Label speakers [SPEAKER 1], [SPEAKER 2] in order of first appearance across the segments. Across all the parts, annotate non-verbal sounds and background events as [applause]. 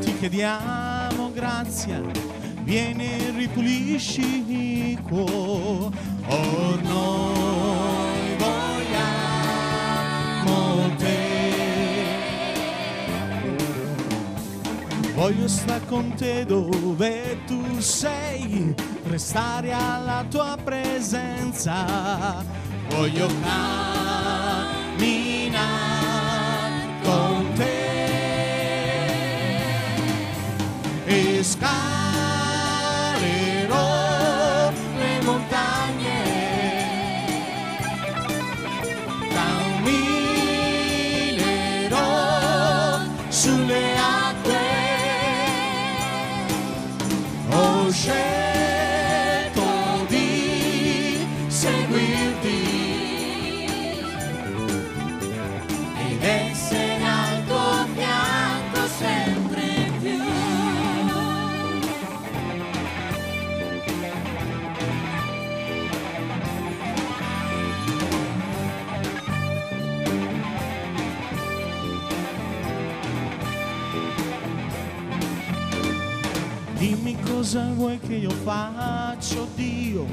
[SPEAKER 1] ti chiediamo grazia, vieni e ripulisci il cuore. Or noi vogliamo te. Voglio stare con te dove tu sei, restare alla tua presenza.
[SPEAKER 2] Voglio cantare
[SPEAKER 1] pescar. che io faccio Dio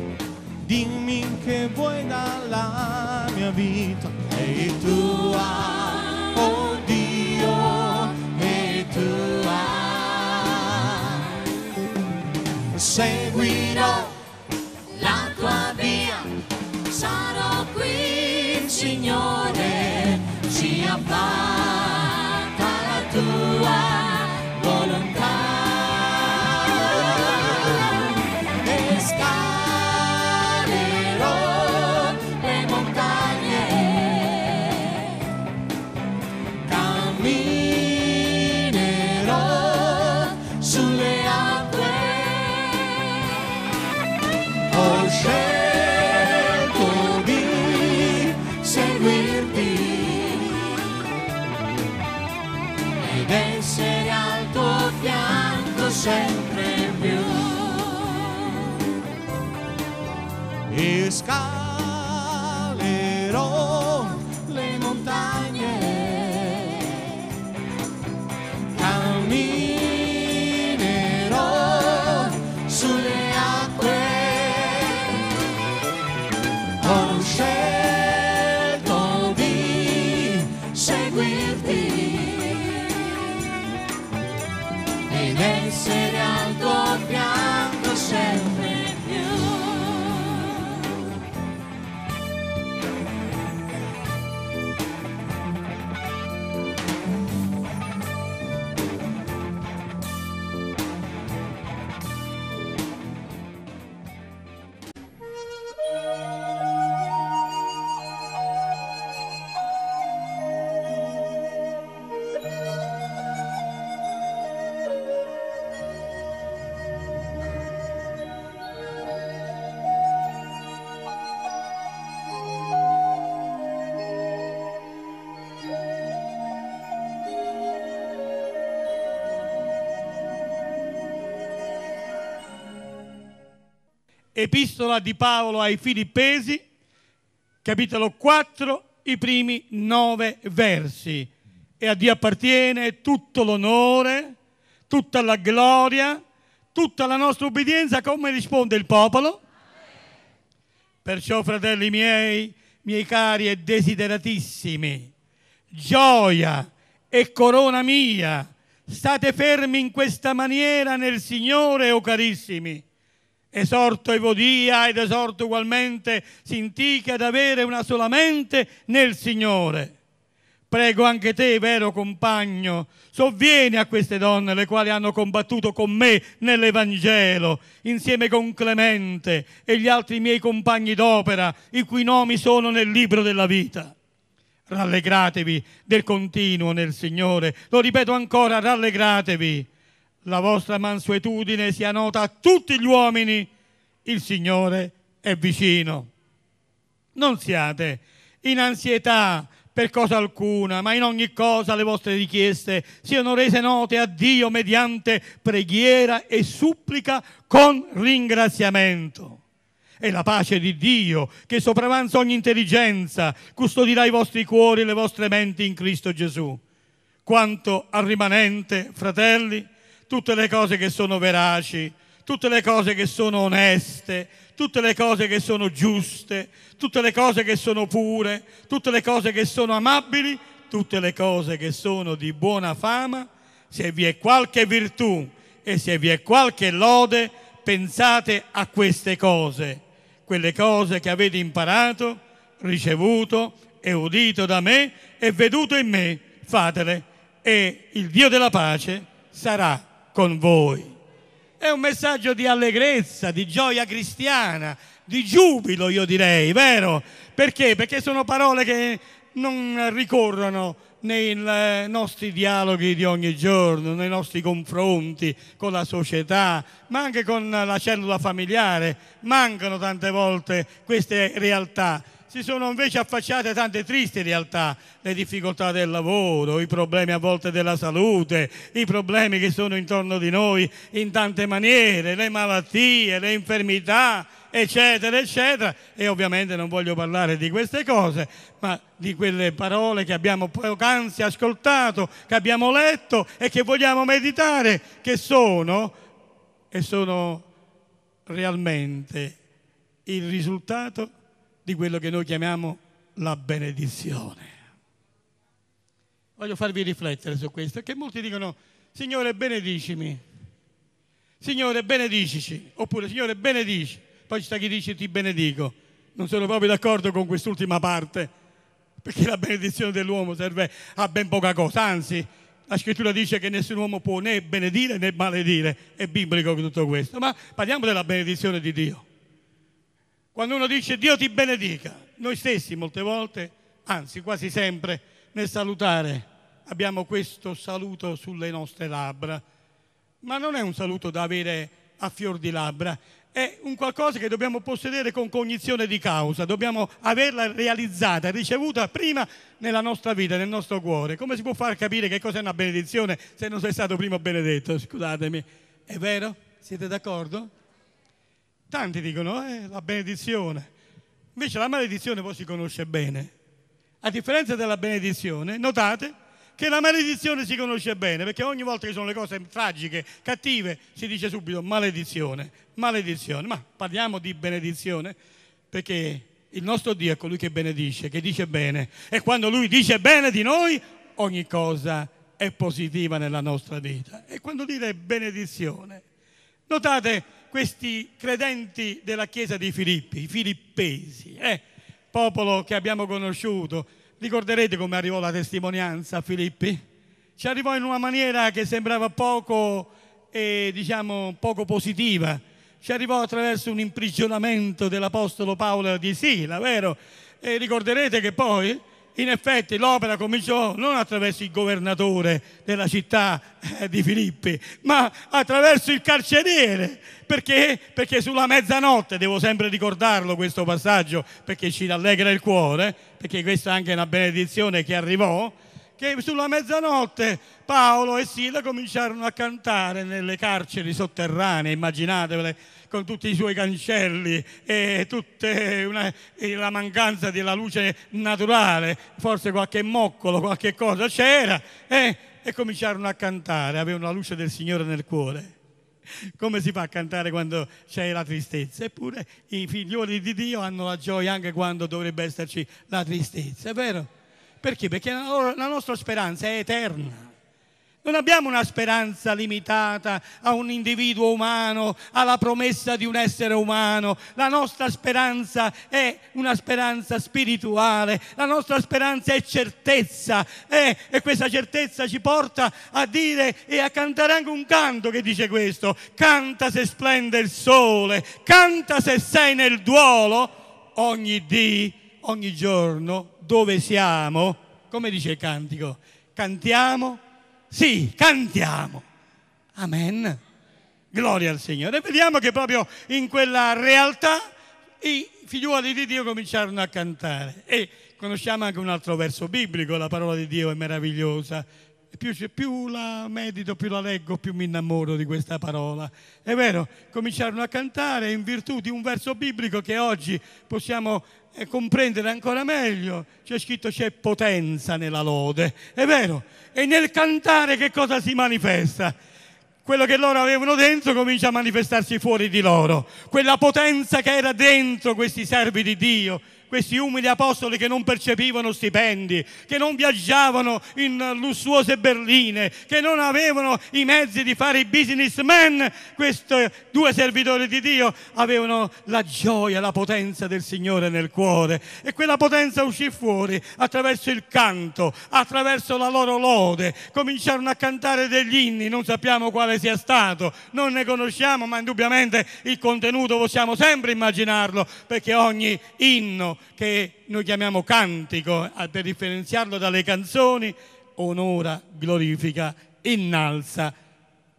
[SPEAKER 1] dimmi che vuoi dalla mia vita e tu hai oh Dio e tu seguirò same
[SPEAKER 2] Epistola di Paolo ai Filippesi, capitolo 4, i primi nove versi. E a Dio appartiene tutto l'onore, tutta la gloria, tutta la nostra obbedienza, come risponde il popolo. Perciò, fratelli miei, miei cari e desideratissimi, gioia e corona mia, state fermi in questa maniera nel Signore, o oh carissimi Esorto Evodia ed esorto ugualmente Sintiche ad avere una sola mente nel Signore. Prego anche te, vero compagno, sovvieni a queste donne le quali hanno combattuto con me nell'Evangelo, insieme con Clemente e gli altri miei compagni d'opera, i cui nomi sono nel libro della vita. Rallegratevi del continuo nel Signore, lo ripeto ancora, rallegratevi la vostra mansuetudine sia nota a tutti gli uomini, il Signore è vicino. Non siate in ansietà per cosa alcuna, ma in ogni cosa le vostre richieste siano rese note a Dio mediante preghiera e supplica con ringraziamento. E la pace di Dio, che sopravanza ogni intelligenza, custodirà i vostri cuori e le vostre menti in Cristo Gesù. Quanto al rimanente, fratelli, tutte le cose che sono veraci, tutte le cose che sono oneste, tutte le cose che sono giuste, tutte le cose che sono pure, tutte le cose che sono amabili, tutte le cose che sono di buona fama, se vi è qualche virtù e se vi è qualche lode, pensate a queste cose, quelle cose che avete imparato, ricevuto e udito da me e veduto in me, fatele e il Dio della pace sarà con voi. È un messaggio di allegrezza, di gioia cristiana, di giubilo, io direi, vero? Perché? Perché sono parole che non ricorrono nei eh, nostri dialoghi di ogni giorno, nei nostri confronti con la società, ma anche con la cellula familiare. Mancano tante volte queste realtà si sono invece affacciate tante tristi realtà, le difficoltà del lavoro, i problemi a volte della salute, i problemi che sono intorno di noi in tante maniere, le malattie, le infermità, eccetera, eccetera. E ovviamente non voglio parlare di queste cose, ma di quelle parole che abbiamo poc'anzi ascoltato, che abbiamo letto e che vogliamo meditare, che sono e sono realmente il risultato di quello che noi chiamiamo la benedizione. Voglio farvi riflettere su questo, perché molti dicono, Signore benedicimi, Signore benedicici, oppure Signore benedici, poi c'è chi dice ti benedico. Non sono proprio d'accordo con quest'ultima parte, perché la benedizione dell'uomo serve a ben poca cosa, anzi la scrittura dice che nessun uomo può né benedire né maledire, è biblico tutto questo, ma parliamo della benedizione di Dio. Quando uno dice Dio ti benedica, noi stessi molte volte, anzi quasi sempre, nel salutare abbiamo questo saluto sulle nostre labbra, ma non è un saluto da avere a fior di labbra, è un qualcosa che dobbiamo possedere con cognizione di causa, dobbiamo averla realizzata, ricevuta prima nella nostra vita, nel nostro cuore. Come si può far capire che cos'è una benedizione se non sei stato prima benedetto? Scusatemi, è vero? Siete d'accordo? Tanti dicono eh, la benedizione, invece la maledizione poi si conosce bene. A differenza della benedizione, notate che la maledizione si conosce bene, perché ogni volta che sono le cose tragiche, cattive, si dice subito maledizione, maledizione. Ma parliamo di benedizione, perché il nostro Dio è colui che benedice, che dice bene. E quando Lui dice bene di noi, ogni cosa è positiva nella nostra vita. E quando dire benedizione, notate questi credenti della chiesa di Filippi, i filippesi, eh, popolo che abbiamo conosciuto. Ricorderete come arrivò la testimonianza a Filippi? Ci arrivò in una maniera che sembrava poco, eh, diciamo, poco positiva. Ci arrivò attraverso un imprigionamento dell'apostolo Paolo di Sila, vero? E ricorderete che poi in effetti l'opera cominciò non attraverso il governatore della città eh, di Filippi, ma attraverso il carceriere. Perché? Perché sulla mezzanotte, devo sempre ricordarlo questo passaggio, perché ci rallegra il cuore, perché questa è anche una benedizione che arrivò, che sulla mezzanotte Paolo e Sila cominciarono a cantare nelle carceri sotterranee, immaginatevele con tutti i suoi cancelli e una, la mancanza della luce naturale, forse qualche moccolo, qualche cosa c'era, eh, e cominciarono a cantare, avevano la luce del Signore nel cuore. Come si fa a cantare quando c'è la tristezza? Eppure i figlioli di Dio hanno la gioia anche quando dovrebbe esserci la tristezza, è vero? Perché? Perché la nostra speranza è eterna non abbiamo una speranza limitata a un individuo umano, alla promessa di un essere umano. La nostra speranza è una speranza spirituale, la nostra speranza è certezza eh? e questa certezza ci porta a dire e a cantare anche un canto che dice questo. Canta se splende il sole, canta se sei nel duolo, ogni dì, ogni giorno, dove siamo, come dice il cantico, cantiamo sì, cantiamo. Amen. Gloria al Signore. E vediamo che proprio in quella realtà i figliuoli di Dio cominciarono a cantare. E conosciamo anche un altro verso biblico, la parola di Dio è meravigliosa. Più, più, la medito, più la leggo, più mi innamoro di questa parola. È vero, cominciarono a cantare in virtù di un verso biblico che oggi possiamo e comprendere ancora meglio, c'è scritto c'è potenza nella lode, è vero? E nel cantare che cosa si manifesta? Quello che loro avevano dentro comincia a manifestarsi fuori di loro, quella potenza che era dentro questi servi di Dio questi umili apostoli che non percepivano stipendi, che non viaggiavano in lussuose berline, che non avevano i mezzi di fare i businessman, questi due servitori di Dio avevano la gioia, la potenza del Signore nel cuore e quella potenza uscì fuori attraverso il canto, attraverso la loro lode, cominciarono a cantare degli inni, non sappiamo quale sia stato, non ne conosciamo, ma indubbiamente il contenuto possiamo sempre immaginarlo, perché ogni inno, che noi chiamiamo cantico, per differenziarlo dalle canzoni, onora, glorifica, innalza,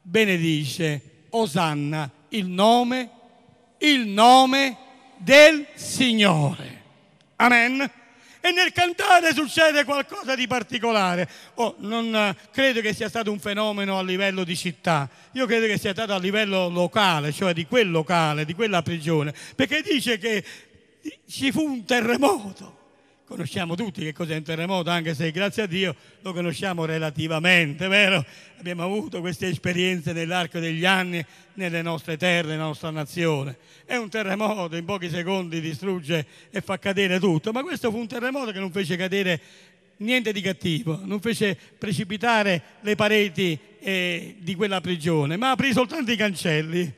[SPEAKER 2] benedice, osanna il nome, il nome del Signore. Amen. E nel cantare succede qualcosa di particolare. Oh, non eh, credo che sia stato un fenomeno a livello di città, io credo che sia stato a livello locale, cioè di quel locale, di quella prigione, perché dice che ci fu un terremoto. Conosciamo tutti che cos'è un terremoto, anche se grazie a Dio lo conosciamo relativamente, vero? Abbiamo avuto queste esperienze nell'arco degli anni nelle nostre terre, nella nostra nazione. È un terremoto, in pochi secondi distrugge e fa cadere tutto, ma questo fu un terremoto che non fece cadere niente di cattivo, non fece precipitare le pareti eh, di quella prigione, ma aprì soltanto i cancelli.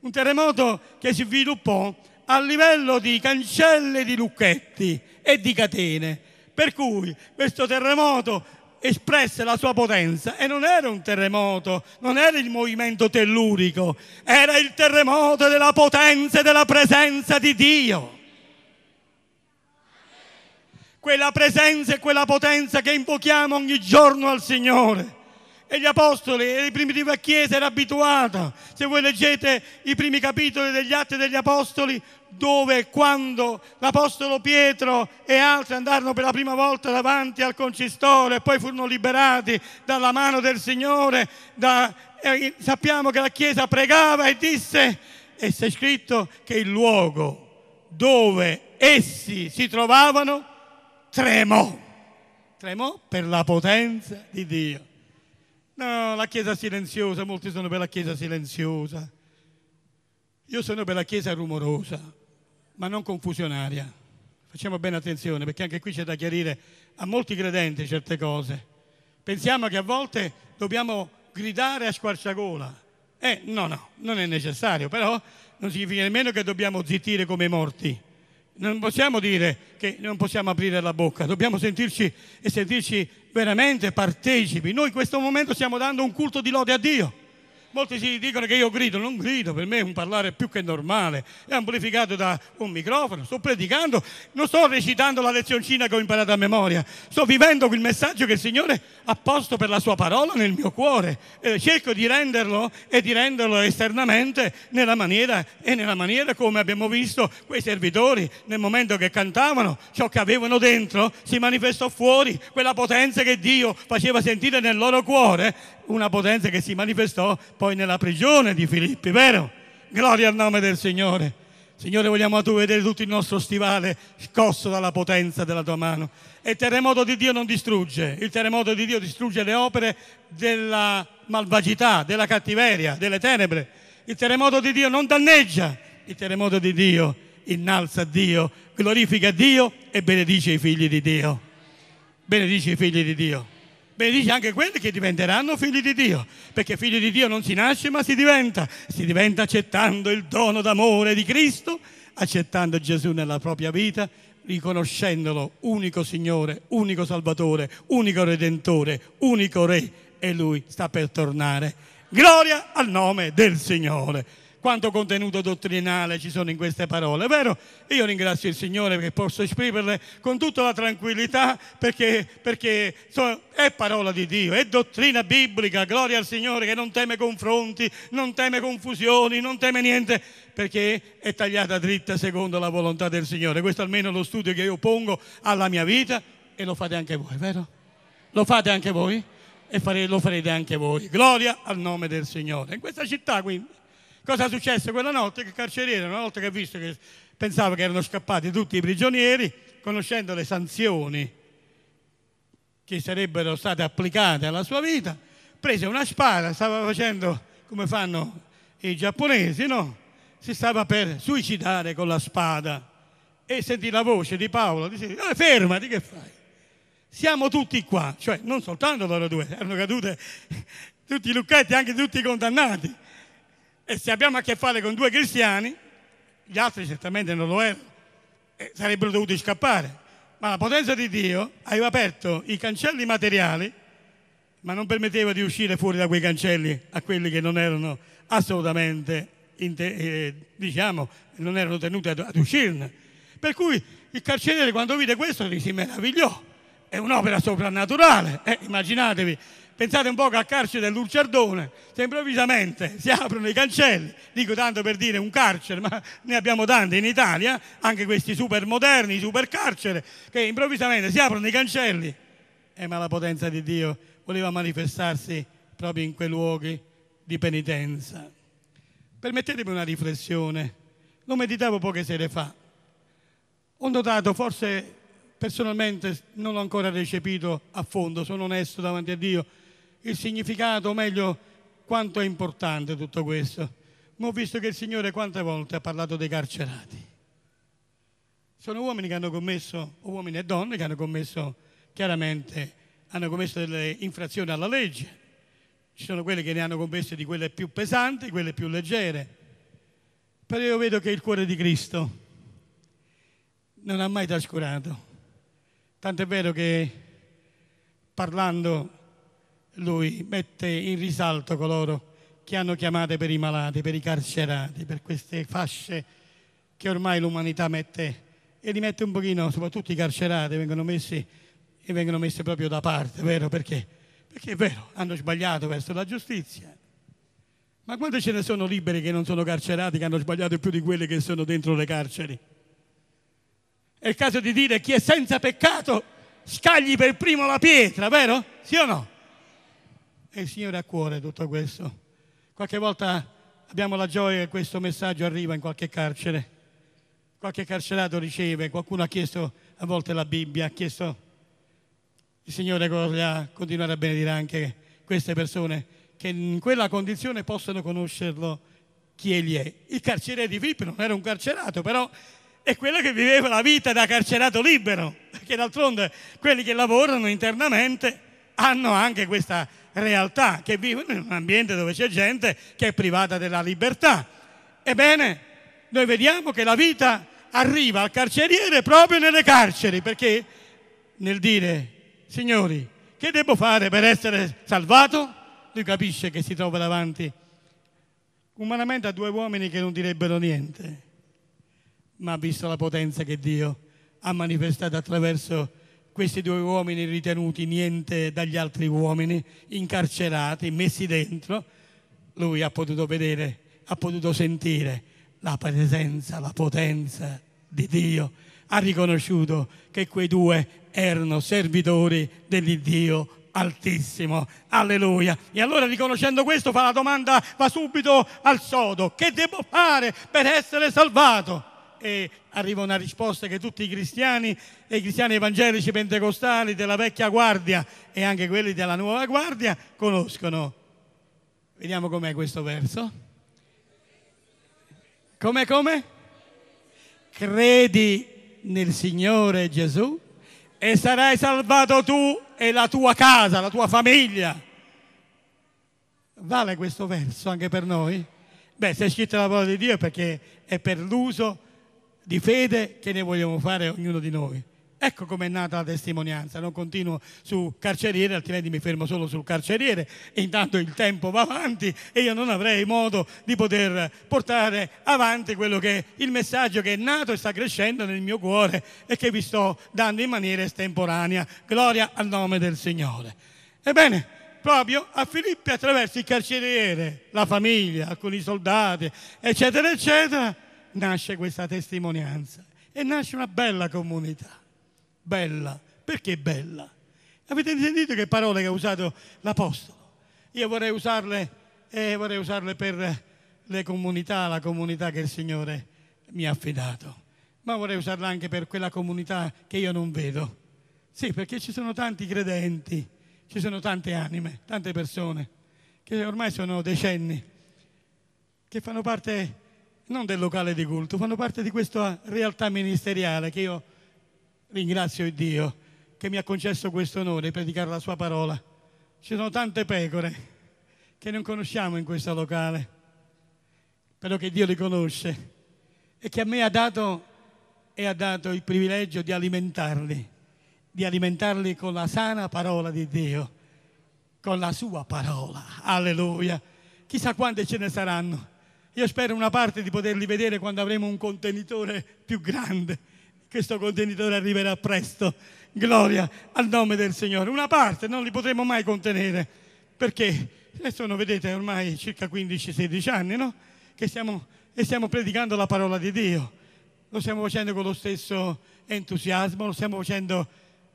[SPEAKER 2] Un terremoto che si sviluppò a livello di cancelle di lucchetti e di catene. Per cui questo terremoto espresse la sua potenza e non era un terremoto, non era il movimento tellurico, era il terremoto della potenza e della presenza di Dio. Quella presenza e quella potenza che invochiamo ogni giorno al Signore e gli apostoli e la primitiva chiesa era abituata. Se voi leggete i primi capitoli degli Atti degli Apostoli, dove quando l'Apostolo Pietro e altri andarono per la prima volta davanti al concistore e poi furono liberati dalla mano del Signore, da, eh, sappiamo che la Chiesa pregava e disse, e c'è scritto che il luogo dove essi si trovavano tremò, tremò per la potenza di Dio. No, la chiesa silenziosa, molti sono per la chiesa silenziosa. Io sono per la chiesa rumorosa, ma non confusionaria. Facciamo bene attenzione perché anche qui c'è da chiarire a molti credenti certe cose. Pensiamo che a volte dobbiamo gridare a squarciagola. Eh, no, no, non è necessario, però non significa nemmeno che dobbiamo zittire come i morti non possiamo dire che non possiamo aprire la bocca, dobbiamo sentirci e sentirci veramente partecipi. Noi in questo momento stiamo dando un culto di lode a Dio. Molti si dicono che io grido, non grido, per me è un parlare più che normale, è amplificato da un microfono, sto predicando, non sto recitando la lezioncina che ho imparato a memoria, sto vivendo quel messaggio che il Signore ha posto per la sua parola nel mio cuore, eh, cerco di renderlo e di renderlo esternamente nella maniera e nella maniera come abbiamo visto quei servitori nel momento che cantavano, ciò che avevano dentro si manifestò fuori, quella potenza che Dio faceva sentire nel loro cuore una potenza che si manifestò poi nella prigione di Filippi, vero? Gloria al nome del Signore. Signore, vogliamo a tu vedere tutto il nostro stivale scosso dalla potenza della tua mano. E il terremoto di Dio non distrugge, il terremoto di Dio distrugge le opere della malvagità, della cattiveria, delle tenebre. Il terremoto di Dio non danneggia, il terremoto di Dio innalza Dio, glorifica Dio e benedice i figli di Dio. Benedice i figli di Dio benedice anche quelli che diventeranno figli di Dio, perché figli di Dio non si nasce ma si diventa, si diventa accettando il dono d'amore di Cristo, accettando Gesù nella propria vita, riconoscendolo unico Signore, unico Salvatore, unico Redentore, unico Re e Lui sta per tornare. Gloria al nome del Signore quanto contenuto dottrinale ci sono in queste parole, vero? Io ringrazio il Signore che posso esprimerle con tutta la tranquillità perché, perché è parola di Dio, è dottrina biblica, gloria al Signore che non teme confronti, non teme confusioni, non teme niente, perché è tagliata dritta secondo la volontà del Signore. Questo almeno è lo studio che io pongo alla mia vita e lo fate anche voi, vero? Lo fate anche voi? E fare, lo farete anche voi. Gloria al nome del Signore. In questa città quindi Cosa successe quella notte? Che il carceriere, una volta che ha visto che pensava che erano scappati tutti i prigionieri, conoscendo le sanzioni che sarebbero state applicate alla sua vita, prese una spada, stava facendo come fanno i giapponesi, no? Si stava per suicidare con la spada e sentì la voce di Paolo, dice, eh, fermati che fai? Siamo tutti qua, cioè non soltanto loro due, erano cadute [laughs] tutti i lucchetti, anche tutti i condannati. E se abbiamo a che fare con due cristiani, gli altri certamente non lo erano, e sarebbero dovuti scappare. Ma la potenza di Dio aveva aperto i cancelli materiali, ma non permetteva di uscire fuori da quei cancelli a quelli che non erano assolutamente, eh, diciamo, non erano tenuti ad, ad uscirne. Per cui il carceriere quando vide questo si meravigliò, è un'opera soprannaturale, eh, immaginatevi Pensate un po' al carcere dell'Ulciardone, se improvvisamente si aprono i cancelli, dico tanto per dire un carcere, ma ne abbiamo tante in Italia, anche questi super moderni, super carcere, che improvvisamente si aprono i cancelli, eh, ma la potenza di Dio voleva manifestarsi proprio in quei luoghi di penitenza. Permettetemi una riflessione, lo meditavo poche sere fa. Ho notato forse personalmente non l'ho ancora recepito a fondo, sono onesto davanti a Dio, il significato, o meglio, quanto è importante tutto questo. Ma ho visto che il Signore quante volte ha parlato dei carcerati. Sono uomini che hanno commesso, uomini e donne che hanno commesso, chiaramente, hanno commesso delle infrazioni alla legge. Ci sono quelli che ne hanno commesse di quelle più pesanti, quelle più leggere. Però io vedo che il cuore di Cristo non ha mai trascurato. Tant'è vero che parlando lui mette in risalto coloro che hanno chiamato per i malati, per i carcerati, per queste fasce che ormai l'umanità mette e li mette un pochino, soprattutto i carcerati vengono messi e vengono messi proprio da parte, vero? Perché? Perché è vero, hanno sbagliato verso la giustizia. Ma quanti ce ne sono liberi che non sono carcerati, che hanno sbagliato più di quelli che sono dentro le carceri? È il caso di dire chi è senza peccato scagli per primo la pietra, vero? Sì o no? e il Signore ha a cuore tutto questo. Qualche volta abbiamo la gioia che questo messaggio arriva in qualche carcere, qualche carcerato riceve, qualcuno ha chiesto a volte la Bibbia, ha chiesto il Signore voglia continuare a benedire anche queste persone che in quella condizione possono conoscerlo chi egli è. Il carcere di Filippo non era un carcerato, però è quello che viveva la vita da carcerato libero, perché d'altronde quelli che lavorano internamente hanno anche questa realtà, che vivono in un ambiente dove c'è gente che è privata della libertà. Ebbene, noi vediamo che la vita arriva al carceriere proprio nelle carceri, perché nel dire, signori, che devo fare per essere salvato? Lui capisce che si trova davanti umanamente a due uomini che non direbbero niente, ma ha visto la potenza che Dio ha manifestato attraverso questi due uomini ritenuti niente dagli altri uomini, incarcerati, messi dentro, lui ha potuto vedere, ha potuto sentire la presenza, la potenza di Dio, ha riconosciuto che quei due erano servitori dell'Iddio altissimo. Alleluia. E allora riconoscendo questo fa la domanda, va subito al sodo, che devo fare per essere salvato? e arriva una risposta che tutti i cristiani e i cristiani evangelici pentecostali della vecchia guardia e anche quelli della nuova guardia conoscono. Vediamo com'è questo verso. Come come? Credi nel Signore Gesù e sarai salvato tu e la tua casa, la tua famiglia. Vale questo verso anche per noi? Beh, se è scritta la parola di Dio è perché è per l'uso di fede che ne vogliamo fare ognuno di noi. Ecco com'è nata la testimonianza, non continuo su carceriere, altrimenti mi fermo solo sul carceriere, intanto il tempo va avanti e io non avrei modo di poter portare avanti quello che è il messaggio che è nato e sta crescendo nel mio cuore e che vi sto dando in maniera estemporanea. Gloria al nome del Signore. Ebbene, proprio a Filippi attraverso il carceriere, la famiglia, alcuni soldati, eccetera, eccetera, nasce questa testimonianza e nasce una bella comunità. Bella, perché bella? Avete sentito che parole che ha usato l'Apostolo? Io vorrei usarle, eh, vorrei usarle per le comunità, la comunità che il Signore mi ha affidato, ma vorrei usarle anche per quella comunità che io non vedo. Sì, perché ci sono tanti credenti, ci sono tante anime, tante persone che ormai sono decenni, che fanno parte non del locale di culto, fanno parte di questa realtà ministeriale che io ringrazio Dio che mi ha concesso questo onore di predicare la sua parola. Ci sono tante pecore che non conosciamo in questo locale, però che Dio li conosce e che a me ha dato, ha dato il privilegio di alimentarli, di alimentarli con la sana parola di Dio, con la sua parola. Alleluia. Chissà quante ce ne saranno io spero una parte di poterli vedere quando avremo un contenitore più grande. Questo contenitore arriverà presto. Gloria al nome del Signore. Una parte non li potremo mai contenere perché eh, sono, vedete, ormai circa 15-16 anni no? che stiamo, e stiamo predicando la parola di Dio. Lo stiamo facendo con lo stesso entusiasmo, lo stiamo facendo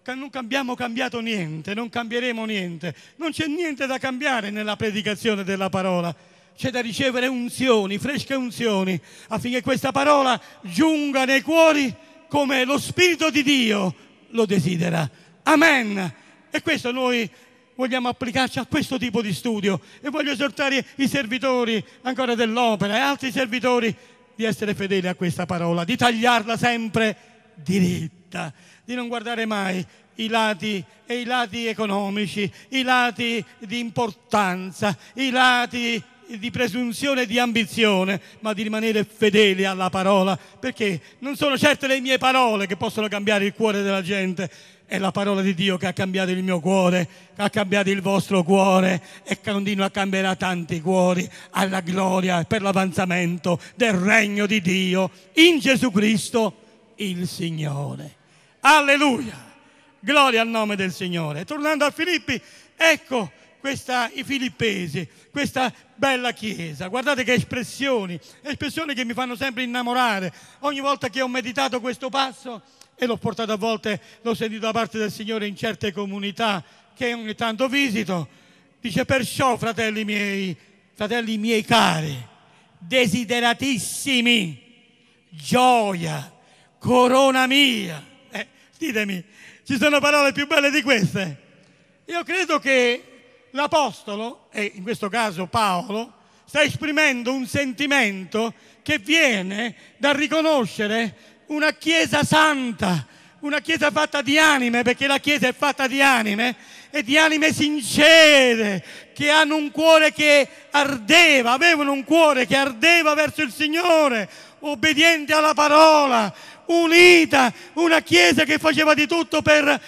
[SPEAKER 2] non abbiamo cambiato niente, non cambieremo niente, non c'è niente da cambiare nella predicazione della parola c'è da ricevere unzioni, fresche unzioni, affinché questa parola giunga nei cuori come lo Spirito di Dio lo desidera. Amen. E questo noi vogliamo applicarci a questo tipo di studio e voglio esortare i servitori ancora dell'opera e altri servitori di essere fedeli a questa parola, di tagliarla sempre diritta, di non guardare mai i lati, i lati economici, i lati di importanza, i lati di presunzione e di ambizione, ma di rimanere fedeli alla parola, perché non sono certe le mie parole che possono cambiare il cuore della gente, è la parola di Dio che ha cambiato il mio cuore, che ha cambiato il vostro cuore e continua a cambiare tanti cuori alla gloria per l'avanzamento del regno di Dio in Gesù Cristo il Signore. Alleluia! Gloria al nome del Signore. Tornando a Filippi, ecco questa, i filippesi, questa bella chiesa. Guardate che espressioni, espressioni che mi fanno sempre innamorare. Ogni volta che ho meditato questo passo e l'ho portato a volte, l'ho sentito da parte del Signore in certe comunità che ogni tanto visito, dice perciò fratelli miei, fratelli miei cari, desideratissimi, gioia, corona mia. Eh, ditemi, ci sono parole più belle di queste? Io credo che l'Apostolo, e in questo caso Paolo, sta esprimendo un sentimento che viene dal riconoscere una Chiesa santa, una Chiesa fatta di anime, perché la Chiesa è fatta di anime e di anime sincere, che hanno un cuore che ardeva, avevano un cuore che ardeva verso il Signore, obbediente alla parola, unita, una Chiesa che faceva di tutto per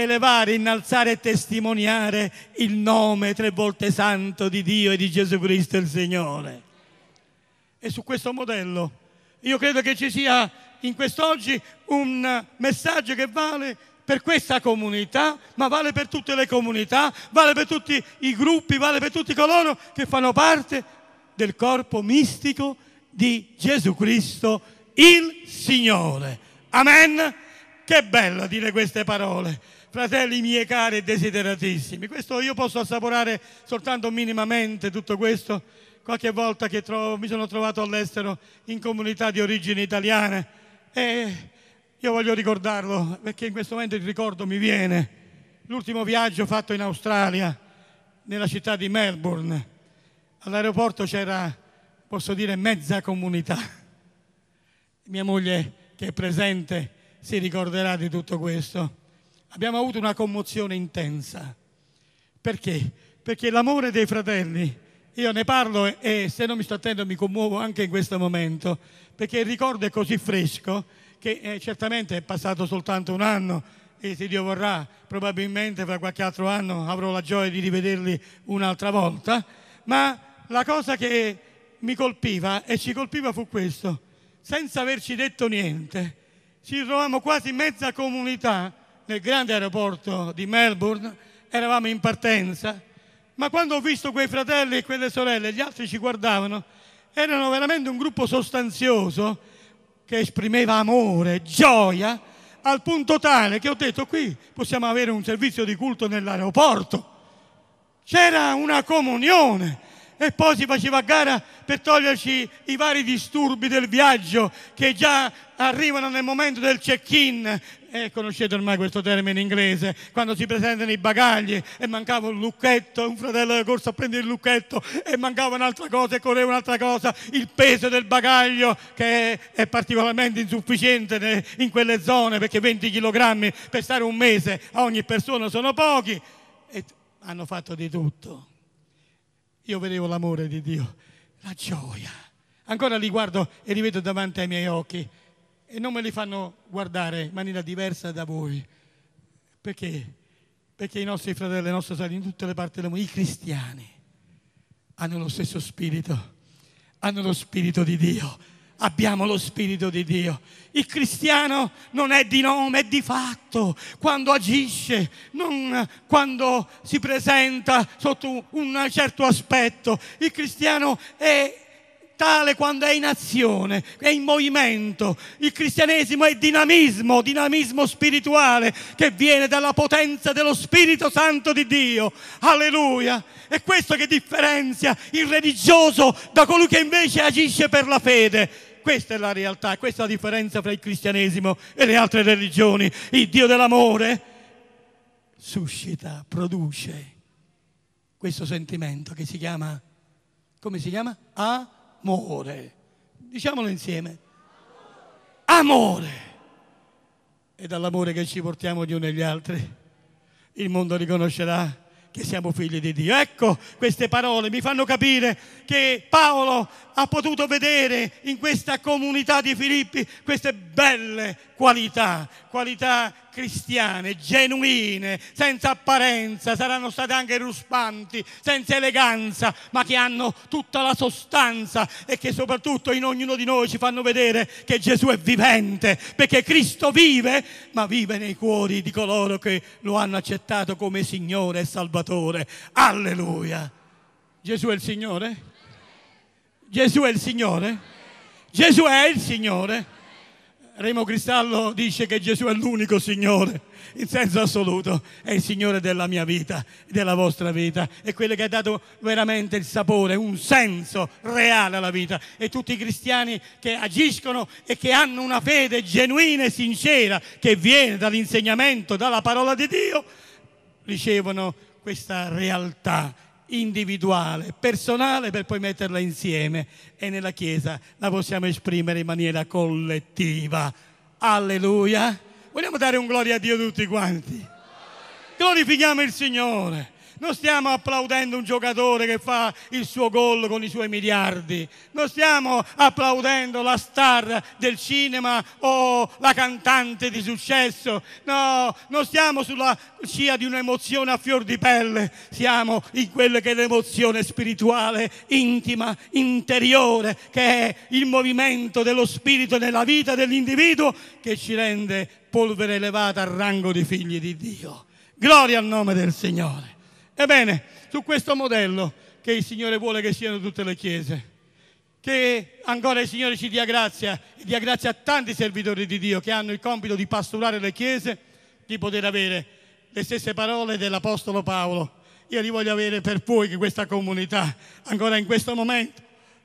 [SPEAKER 2] elevare, innalzare e testimoniare il nome tre volte santo di Dio e di Gesù Cristo il Signore. E su questo modello io credo che ci sia in quest'oggi un messaggio che vale per questa comunità, ma vale per tutte le comunità, vale per tutti i gruppi, vale per tutti coloro che fanno parte del corpo mistico di Gesù Cristo il Signore. Amen. Che bello dire queste parole fratelli miei cari e desideratissimi. Questo io posso assaporare soltanto minimamente tutto questo. Qualche volta che trovo, mi sono trovato all'estero in comunità di origine italiana e io voglio ricordarlo perché in questo momento il ricordo mi viene. L'ultimo viaggio fatto in Australia, nella città di Melbourne, all'aeroporto c'era, posso dire, mezza comunità. Mia moglie che è presente si ricorderà di tutto questo abbiamo avuto una commozione intensa. Perché? Perché l'amore dei fratelli, io ne parlo e se non mi sto attento mi commuovo anche in questo momento, perché il ricordo è così fresco che eh, certamente è passato soltanto un anno e se Dio vorrà probabilmente fra qualche altro anno avrò la gioia di rivederli un'altra volta, ma la cosa che mi colpiva e ci colpiva fu questo, senza averci detto niente, ci trovavamo quasi mezza comunità nel grande aeroporto di Melbourne, eravamo in partenza, ma quando ho visto quei fratelli e quelle sorelle, gli altri ci guardavano, erano veramente un gruppo sostanzioso che esprimeva amore, gioia, al punto tale che ho detto qui possiamo avere un servizio di culto nell'aeroporto. C'era una comunione e poi si faceva gara per toglierci i vari disturbi del viaggio che già arrivano nel momento del check-in, eh, conoscete ormai questo termine inglese, quando si presentano i bagagli e mancava un lucchetto, un fratello era corso a prendere il lucchetto e mancava un'altra cosa e correva un'altra cosa, il peso del bagaglio che è, particolarmente insufficiente in quelle zone perché 20 kg per stare un mese a ogni persona sono pochi e hanno fatto di tutto. Io vedevo l'amore di Dio, la gioia. Ancora li guardo e li vedo davanti ai miei occhi e non me li fanno guardare in maniera diversa da voi. Perché? Perché i nostri fratelli, le nostre sorelle in tutte le parti del mondo, i cristiani, hanno lo stesso spirito, hanno lo spirito di Dio, abbiamo lo spirito di Dio. Il cristiano non è di nome, è di fatto, quando agisce, non quando si presenta sotto un certo aspetto. Il cristiano è tale quando è in azione, è in movimento. Il cristianesimo è dinamismo, dinamismo spirituale che viene dalla potenza dello Spirito Santo di Dio. Alleluia! È questo che differenzia il religioso da colui che invece agisce per la fede. Questa è la realtà, questa è la differenza tra il cristianesimo e le altre religioni. Il Dio dell'amore suscita, produce questo sentimento che si chiama, come si chiama? Ah, amore. Diciamolo insieme. Amore. E dall'amore che ci portiamo gli uni agli altri, il mondo riconoscerà che siamo figli di Dio. Ecco, queste parole mi fanno capire che Paolo ha potuto vedere in questa comunità di Filippi queste belle qualità, qualità cristiane, genuine, senza apparenza, saranno state anche ruspanti, senza eleganza, ma che hanno tutta la sostanza e che soprattutto in ognuno di noi ci fanno vedere che Gesù è vivente, perché Cristo vive, ma vive nei cuori di coloro che lo hanno accettato come Signore e Salvatore. Alleluia! Gesù è il Signore? Gesù è il Signore? Gesù è il Signore? Remo Cristallo dice che Gesù è l'unico Signore, in senso assoluto, è il Signore della mia vita, della vostra vita, è quello che ha dato veramente il sapore, un senso reale alla vita. E tutti i cristiani che agiscono e che hanno una fede genuina e sincera che viene dall'insegnamento, dalla parola di Dio, ricevono questa realtà individuale, personale per poi metterla insieme e nella Chiesa la possiamo esprimere in maniera collettiva. Alleluia. Vogliamo dare un gloria a Dio tutti quanti. Glorifichiamo il Signore non stiamo applaudendo un giocatore che fa il suo gol con i suoi miliardi, non stiamo applaudendo la star del cinema o la cantante di successo, no, non stiamo sulla scia di un'emozione a fior di pelle, siamo in quella che è l'emozione spirituale, intima, interiore, che è il movimento dello spirito nella vita dell'individuo che ci rende polvere elevata al rango di figli di Dio. Gloria al nome del Signore. Ebbene, su questo modello che il Signore vuole che siano tutte le chiese, che ancora il Signore ci dia grazia e dia grazia a tanti servitori di Dio che hanno il compito di pastorare le chiese, di poter avere le stesse parole dell'Apostolo Paolo. Io li voglio avere per voi, che questa comunità, ancora in questo momento,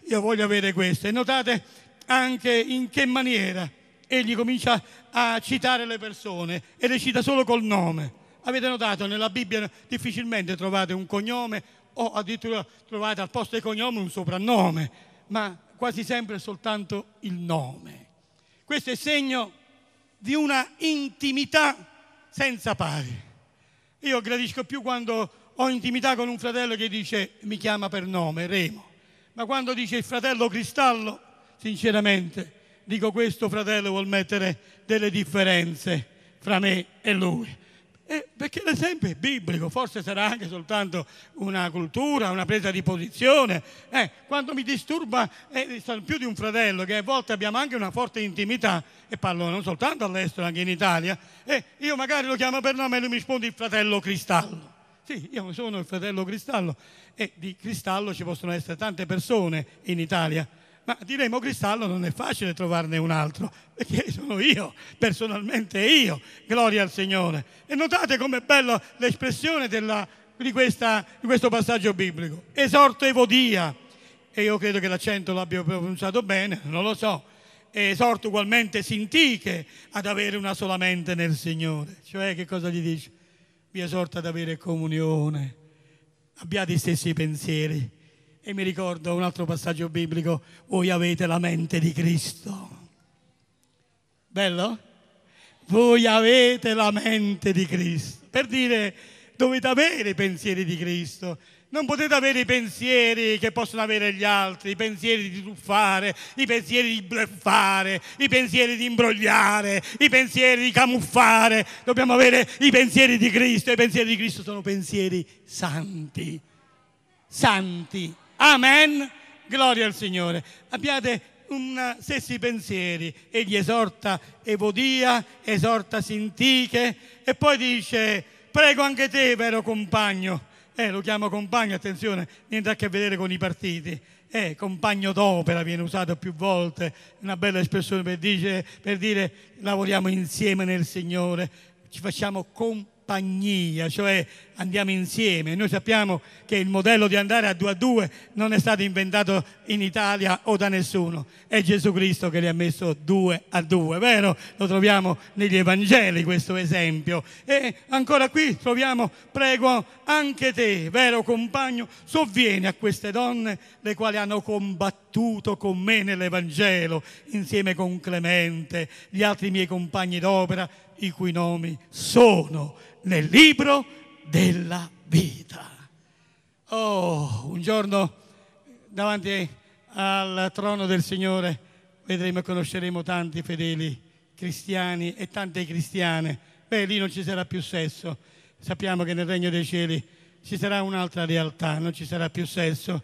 [SPEAKER 2] io voglio avere questo. E notate anche in che maniera egli comincia a citare le persone e le cita solo col nome. Avete notato, nella Bibbia difficilmente trovate un cognome o addirittura trovate al posto del cognome un soprannome, ma quasi sempre soltanto il nome. Questo è segno di una intimità senza pari. Io gradisco più quando ho intimità con un fratello che dice mi chiama per nome, Remo, ma quando dice il fratello Cristallo, sinceramente dico questo fratello vuol mettere delle differenze fra me e lui. Eh, perché l'esempio è biblico, forse sarà anche soltanto una cultura, una presa di posizione. Eh, quando mi disturba eh, più di un fratello, che a volte abbiamo anche una forte intimità, e parlo non soltanto all'estero, anche in Italia, eh, io magari lo chiamo per nome e lui mi risponde il fratello Cristallo. Sì, io sono il fratello Cristallo e di Cristallo ci possono essere tante persone in Italia ma di Remo Cristallo non è facile trovarne un altro, perché sono io, personalmente io, gloria al Signore. E notate com'è bella l'espressione della, di, questa, di questo passaggio biblico. Esorto Evodia, e io credo che l'accento l'abbia pronunciato bene, non lo so, e esorto ugualmente Sintiche ad avere una sola mente nel Signore. Cioè che cosa gli dice? Vi esorto ad avere comunione, abbiate i stessi pensieri e mi ricordo un altro passaggio biblico, voi avete la mente di Cristo. Bello? Voi avete la mente di Cristo. Per dire, dovete avere i pensieri di Cristo. Non potete avere i pensieri che possono avere gli altri, i pensieri di truffare, i pensieri di bleffare, i pensieri di imbrogliare, i pensieri di camuffare. Dobbiamo avere i pensieri di Cristo. e I pensieri di Cristo sono pensieri santi. Santi. Amen. Gloria al Signore. Abbiate un, eh, stessi pensieri. Egli esorta Evodia, esorta Sintiche e poi dice, prego anche te, vero compagno. Eh, lo chiamo compagno, attenzione, niente a che vedere con i partiti. Eh, compagno d'opera viene usato più volte, una bella espressione per dire, per dire lavoriamo insieme nel Signore, ci facciamo compagno compagnia, cioè andiamo insieme. Noi sappiamo che il modello di andare a due a due non è stato inventato in Italia o da nessuno, è Gesù Cristo che li ha messo due a due, vero? Lo troviamo negli Evangeli questo esempio. E ancora qui troviamo, prego anche te, vero compagno, sovvieni a queste donne le quali hanno combattuto con me nell'Evangelo, insieme con Clemente, gli altri miei compagni d'opera, i cui nomi sono nel libro della vita. Oh, un giorno davanti al trono del Signore vedremo e conosceremo tanti fedeli cristiani e tante cristiane. Beh, lì non ci sarà più sesso. Sappiamo che nel regno dei cieli ci sarà un'altra realtà, non ci sarà più sesso.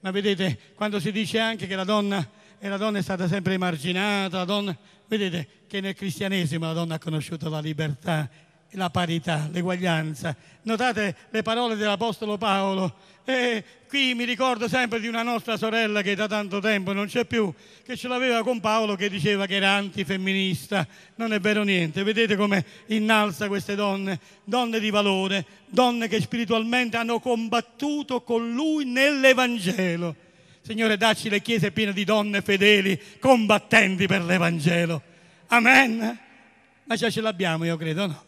[SPEAKER 2] Ma vedete, quando si dice anche che la donna, la donna è stata sempre emarginata, donna, vedete che nel cristianesimo la donna ha conosciuto la libertà la parità, l'eguaglianza. Notate le parole dell'Apostolo Paolo. E qui mi ricordo sempre di una nostra sorella che da tanto tempo non c'è più, che ce l'aveva con Paolo che diceva che era antifemminista. Non è vero niente. Vedete come innalza queste donne, donne di valore, donne che spiritualmente hanno combattuto con lui nell'Evangelo. Signore, dacci le chiese piene di donne fedeli, combattenti per l'Evangelo. Amen. Ma già ce l'abbiamo, io credo, no?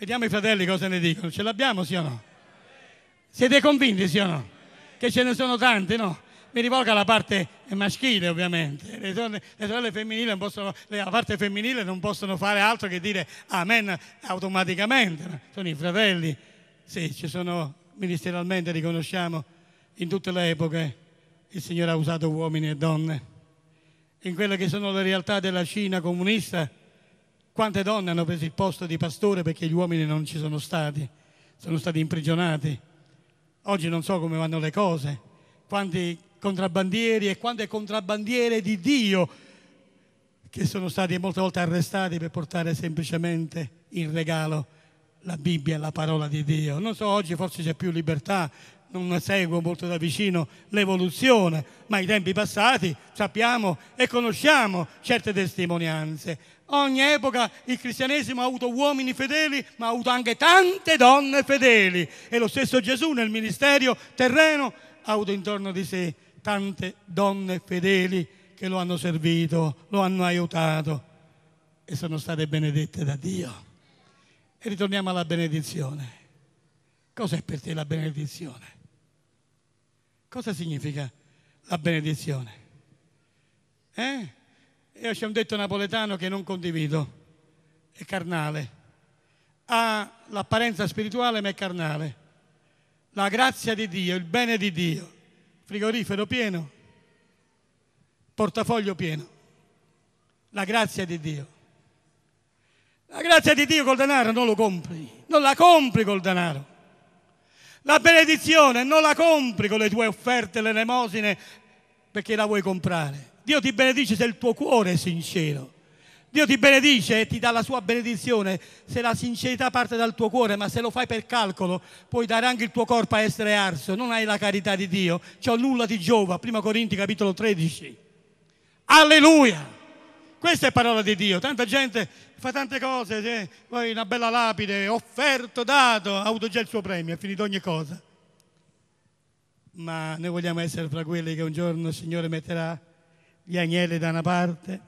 [SPEAKER 2] Vediamo i fratelli cosa ne dicono. Ce l'abbiamo sì o no? Siete convinti sì o no? Che ce ne sono tanti, no? Mi rivolgo alla parte maschile ovviamente, le sorelle, le sorelle femminili possono, la parte femminile non possono fare altro che dire amen automaticamente, sono i fratelli, sì, ci sono ministerialmente, riconosciamo, in tutte le epoche il Signore ha usato uomini e donne. In quelle che sono le realtà della Cina comunista, quante donne hanno preso il posto di pastore perché gli uomini non ci sono stati, sono stati imprigionati. Oggi non so come vanno le cose. Quanti contrabbandieri e quante contrabbandiere di Dio che sono stati molte volte arrestati per portare semplicemente in regalo la Bibbia, la parola di Dio. Non so, oggi forse c'è più libertà, non seguo molto da vicino l'evoluzione, ma i tempi passati sappiamo e conosciamo certe testimonianze. Ogni epoca il cristianesimo ha avuto uomini fedeli, ma ha avuto anche tante donne fedeli. E lo stesso Gesù nel ministero terreno ha avuto intorno di sé tante donne fedeli che lo hanno servito, lo hanno aiutato e sono state benedette da Dio. E ritorniamo alla benedizione. Cos'è per te la benedizione? Cosa significa la benedizione? Eh? Io c'è un detto napoletano che non condivido, è carnale. Ha l'apparenza spirituale ma è carnale. La grazia di Dio, il bene di Dio, frigorifero pieno, portafoglio pieno. La grazia di Dio. La grazia di Dio col denaro non lo compri, non la compri col denaro. La benedizione non la compri con le tue offerte, le lemosine, perché la vuoi comprare. Dio ti benedice se il tuo cuore è sincero. Dio ti benedice e ti dà la sua benedizione se la sincerità parte dal tuo cuore, ma se lo fai per calcolo puoi dare anche il tuo corpo a essere arso, non hai la carità di Dio, ciò nulla ti giova. Prima Corinti capitolo 13. Alleluia! Questa è parola di Dio. Tanta gente fa tante cose, poi una bella lapide, offerto, dato, ha avuto già il suo premio, è finito ogni cosa. Ma noi vogliamo essere fra quelli che un giorno il Signore metterà gli agnelli da una parte,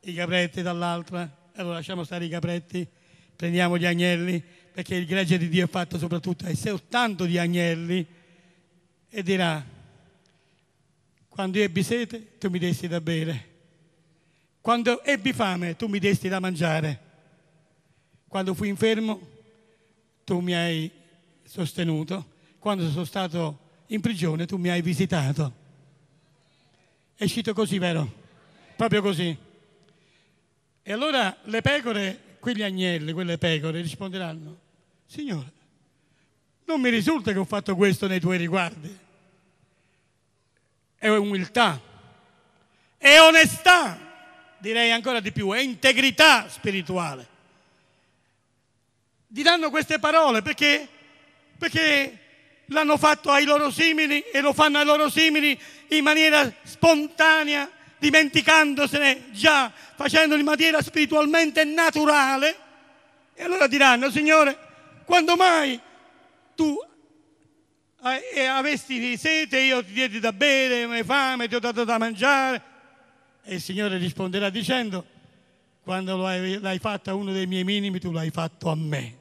[SPEAKER 2] i capretti dall'altra, allora lasciamo stare i capretti, prendiamo gli agnelli, perché il gregge di Dio è fatto soprattutto ai soltanto di agnelli, e dirà, quando ebbi sete tu mi desti da bere, quando ebbi fame tu mi desti da mangiare, quando fui infermo tu mi hai sostenuto, quando sono stato in prigione tu mi hai visitato. È uscito così, vero? Proprio così. E allora le pecore, quegli agnelli, quelle pecore risponderanno, Signore, non mi risulta che ho fatto questo nei tuoi riguardi. È umiltà, è onestà, direi ancora di più, è integrità spirituale. Diranno queste parole perché, perché l'hanno fatto ai loro simili e lo fanno ai loro simili in maniera spontanea, dimenticandosene già, facendolo in maniera spiritualmente naturale. E allora diranno, Signore, quando mai tu eh, avesti sete, io ti diedi da bere, hai fame, ti ho dato da mangiare? E il Signore risponderà dicendo, quando l'hai fatto a uno dei miei minimi, tu l'hai fatto a me.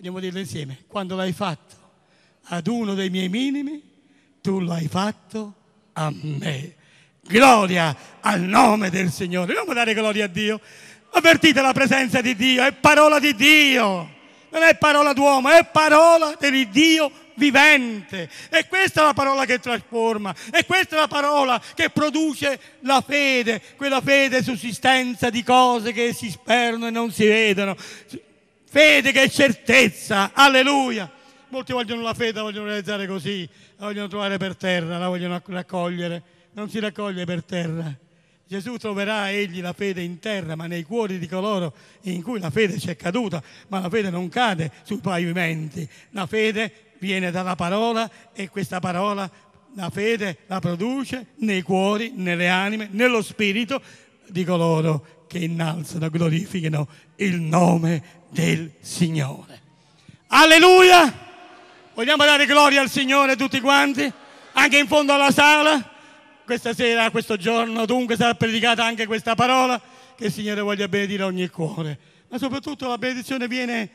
[SPEAKER 2] Vogliamo dirlo insieme. Quando l'hai fatto ad uno dei miei minimi, tu l'hai fatto a me. Gloria al nome del Signore. Dobbiamo dare gloria a Dio. Avvertite la presenza di Dio, è parola di Dio. Non è parola d'uomo, è parola di Dio vivente. E questa è la parola che trasforma, e questa è la parola che produce la fede, quella fede sussistenza di cose che si sperano e non si vedono, Fede che è certezza, alleluia. Molti vogliono la fede, la vogliono realizzare così, la vogliono trovare per terra, la vogliono raccogliere. Non si raccoglie per terra. Gesù troverà egli la fede in terra, ma nei cuori di coloro in cui la fede c'è caduta, ma la fede non cade sui pavimenti. La fede viene dalla parola e questa parola, la fede la produce nei cuori, nelle anime, nello spirito di coloro che innalzano, glorifichino il nome del Signore. Alleluia! Vogliamo dare gloria al Signore tutti quanti, anche in fondo alla sala. Questa sera, questo giorno, dunque sarà predicata anche questa parola che il Signore voglia benedire ogni cuore. Ma soprattutto la benedizione viene,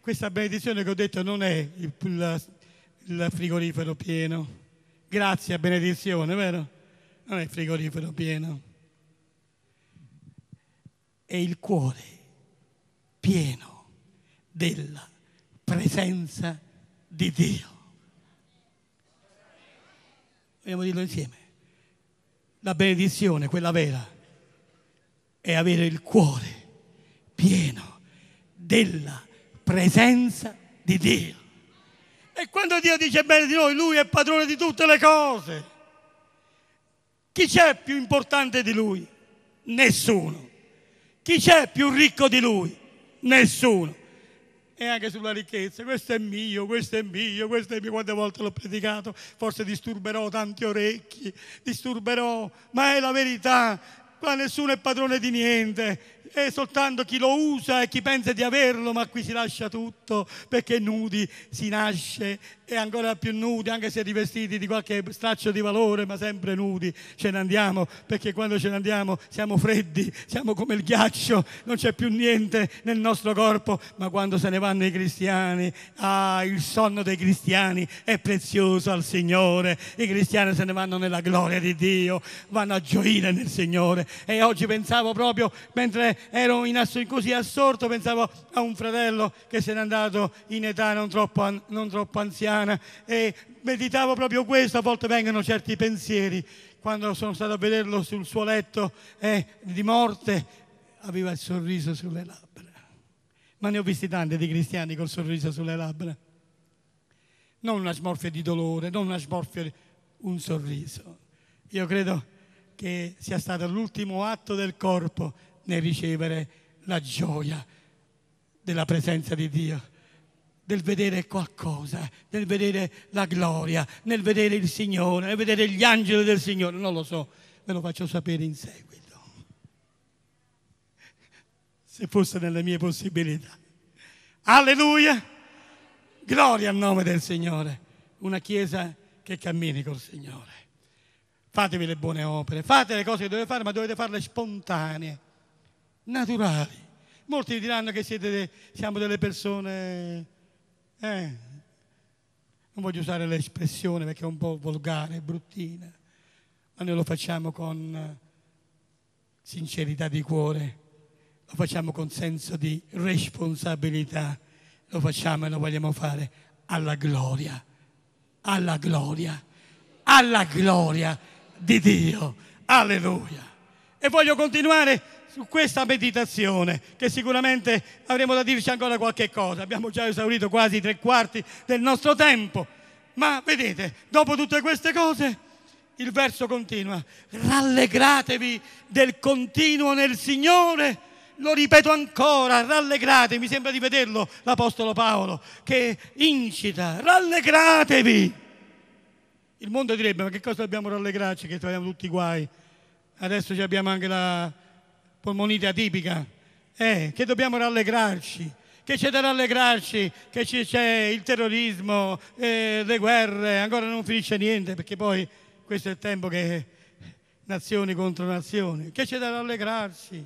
[SPEAKER 2] questa benedizione che ho detto non è il, il, il frigorifero pieno. Grazie, benedizione, vero? Non è il frigorifero pieno e il cuore pieno della presenza di Dio. Vogliamo dirlo insieme. La benedizione, quella vera, è avere il cuore pieno della presenza di Dio. E quando Dio dice bene di noi, Lui è padrone di tutte le cose. Chi c'è più importante di Lui? Nessuno. Chi c'è più ricco di lui? Nessuno. E anche sulla ricchezza, questo è mio, questo è mio, questo è mio, quante volte l'ho predicato, forse disturberò tanti orecchi, disturberò, ma è la verità, qua nessuno è padrone di niente, è soltanto chi lo usa e chi pensa di averlo, ma qui si lascia tutto perché nudi si nasce e ancora più nudi, anche se rivestiti di qualche straccio di valore, ma sempre nudi, ce ne andiamo, perché quando ce ne andiamo siamo freddi, siamo come il ghiaccio, non c'è più niente nel nostro corpo, ma quando se ne vanno i cristiani, ah, il sonno dei cristiani è prezioso al Signore, i cristiani se ne vanno nella gloria di Dio, vanno a gioire nel Signore. E oggi pensavo proprio, mentre ero in ass- così assorto, pensavo a un fratello che se n'è andato in età non troppo, an- non troppo anziana, settimana e meditavo proprio questo, a volte vengono certi pensieri. Quando sono stato a vederlo sul suo letto eh, di morte, aveva il sorriso sulle labbra. Ma ne ho visti tanti di cristiani col sorriso sulle labbra. Non una smorfia di dolore, non una smorfia, un sorriso. Io credo che sia stato l'ultimo atto del corpo nel ricevere la gioia della presenza di Dio del vedere qualcosa, nel vedere la gloria, nel vedere il Signore, nel vedere gli angeli del Signore, non lo so, ve lo faccio sapere in seguito. Se fosse nelle mie possibilità. Alleluia! Gloria al nome del Signore. Una chiesa che cammini col Signore. Fatevi le buone opere, fate le cose che dovete fare, ma dovete farle spontanee, naturali. Molti vi diranno che siete, siamo delle persone eh, non voglio usare l'espressione perché è un po' volgare, bruttina, ma noi lo facciamo con eh, sincerità di cuore, lo facciamo con senso di responsabilità, lo facciamo e lo vogliamo fare alla gloria, alla gloria, alla gloria di Dio. Alleluia. E voglio continuare su questa meditazione, che sicuramente avremo da dirci ancora qualche cosa. Abbiamo già esaurito quasi tre quarti del nostro tempo. Ma vedete, dopo tutte queste cose, il verso continua. Rallegratevi del continuo nel Signore. Lo ripeto ancora, rallegratevi, mi sembra di vederlo l'Apostolo Paolo, che incita, rallegratevi. Il mondo direbbe, ma che cosa dobbiamo rallegrarci che troviamo tutti i guai? Adesso abbiamo anche la, polmonite atipica. Eh, che dobbiamo rallegrarci, che c'è da rallegrarci, che c'è il terrorismo, eh, le guerre, ancora non finisce niente perché poi questo è il tempo che nazioni contro nazioni. Che c'è da rallegrarci?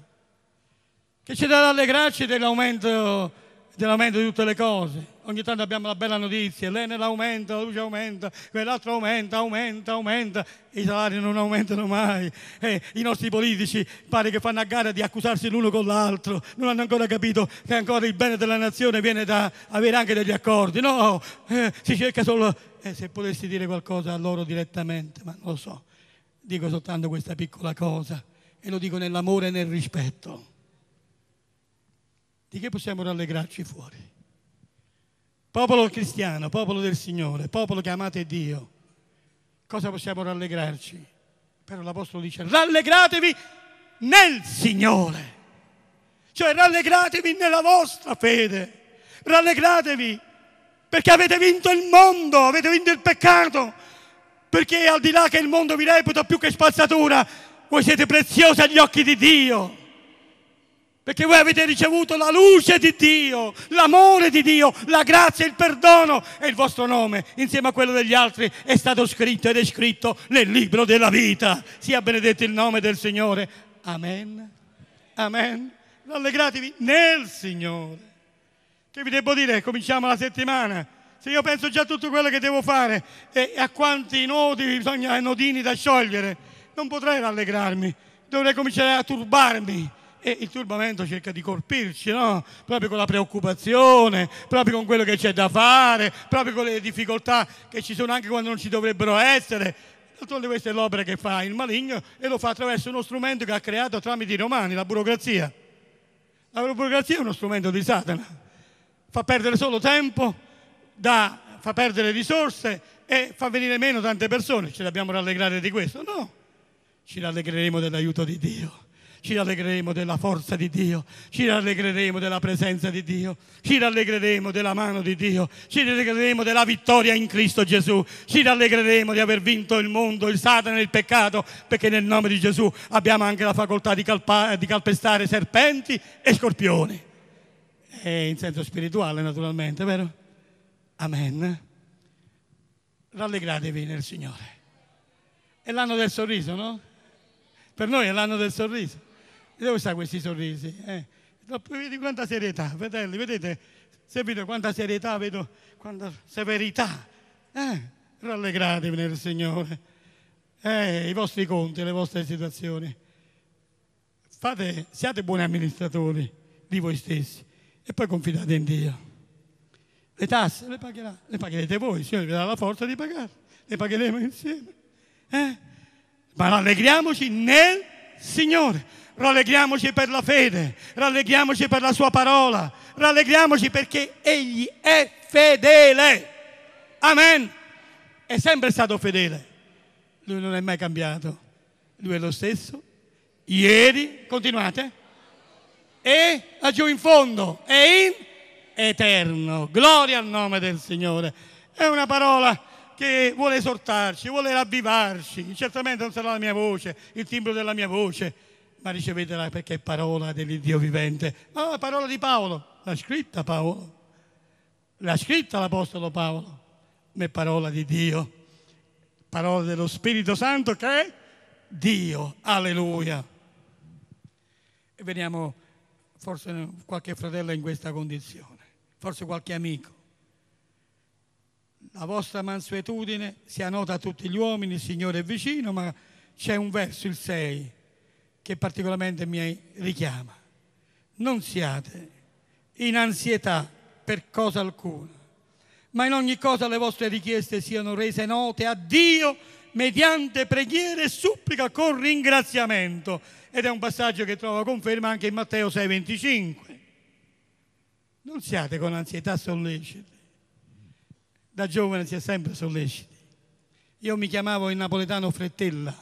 [SPEAKER 2] Che c'è da rallegrarci dell'aumento, dell'aumento di tutte le cose? ogni tanto abbiamo la bella notizia, l'Enel aumenta, la luce aumenta, quell'altro aumenta, aumenta, aumenta, i salari non aumentano mai, eh, i nostri politici pare che fanno a gara di accusarsi l'uno con l'altro, non hanno ancora capito che ancora il bene della nazione viene da avere anche degli accordi, no, eh, si cerca solo, eh, se potessi dire qualcosa a loro direttamente, ma non lo so, dico soltanto questa piccola cosa e lo dico nell'amore e nel rispetto. Di che possiamo rallegrarci fuori? Popolo cristiano, popolo del Signore, popolo che amate Dio, cosa possiamo rallegrarci? Però l'Apostolo dice, rallegratevi nel Signore, cioè rallegratevi nella vostra fede, rallegratevi perché avete vinto il mondo, avete vinto il peccato, perché al di là che il mondo vi reputa più che spazzatura, voi siete preziosi agli occhi di Dio. Perché voi avete ricevuto la luce di Dio, l'amore di Dio, la grazia, il perdono e il vostro nome, insieme a quello degli altri, è stato scritto ed è scritto nel libro della vita. Sia benedetto il nome del Signore. Amen. Amen. Rallegratevi nel Signore. Che vi devo dire? Cominciamo la settimana. Se io penso già a tutto quello che devo fare e a quanti nodi bisogna, nodini da sciogliere, non potrei rallegrarmi. Dovrei cominciare a turbarmi e il turbamento cerca di colpirci, no? proprio con la preoccupazione, proprio con quello che c'è da fare, proprio con le difficoltà che ci sono anche quando non ci dovrebbero essere. D'altronde questa è l'opera che fa il maligno e lo fa attraverso uno strumento che ha creato tramite i romani, la burocrazia. La burocrazia è uno strumento di Satana, fa perdere solo tempo, dà, fa perdere risorse e fa venire meno tante persone. Ce ne dobbiamo rallegrare di questo? No, ci rallegreremo dell'aiuto di Dio ci rallegreremo della forza di Dio, ci rallegreremo della presenza di Dio, ci rallegreremo della mano di Dio, ci rallegreremo della vittoria in Cristo Gesù, ci rallegreremo di aver vinto il mondo, il Satana e il peccato, perché nel nome di Gesù abbiamo anche la facoltà di, calpa- di calpestare serpenti e scorpioni. E in senso spirituale naturalmente, vero? Amen rallegratevi nel Signore. È l'anno del sorriso, no? Per noi è l'anno del sorriso dove stanno questi sorrisi? Eh? quanta serietà, fratelli, vedete? Se quanta serietà, vedo quanta severità. Eh? Rallegratevi nel Signore. Eh, I vostri conti, le vostre situazioni. Fate, siate buoni amministratori di voi stessi e poi confidate in Dio. Le tasse le, pagherà, le pagherete voi, il Signore vi darà la forza di pagare, le pagheremo insieme. Eh? Ma rallegriamoci nel Signore rallegriamoci per la fede, rallegriamoci per la sua parola, rallegriamoci perché egli è fedele. Amen. È sempre stato fedele. Lui non è mai cambiato. Lui è lo stesso. Ieri, continuate. E laggiù in fondo, è in eterno. Gloria al nome del Signore. È una parola che vuole esortarci, vuole ravvivarci. Certamente non sarà la mia voce, il timbro della mia voce ma ricevetela perché è parola dell'Iddio vivente. Ma la parola di Paolo, l'ha scritta Paolo, l'ha scritta l'Apostolo Paolo, ma è parola di Dio, parola dello Spirito Santo che è Dio, alleluia. E veniamo forse qualche fratello in questa condizione, forse qualche amico. La vostra mansuetudine sia nota a tutti gli uomini, il Signore è vicino, ma c'è un verso, il 6, che particolarmente mi richiama. Non siate in ansietà per cosa alcuna, ma in ogni cosa le vostre richieste siano rese note a Dio mediante preghiere e supplica con ringraziamento. Ed è un passaggio che trova conferma anche in Matteo 6:25. Non siate con ansietà solleciti. Da giovane si è sempre solleciti. Io mi chiamavo il napoletano Frettella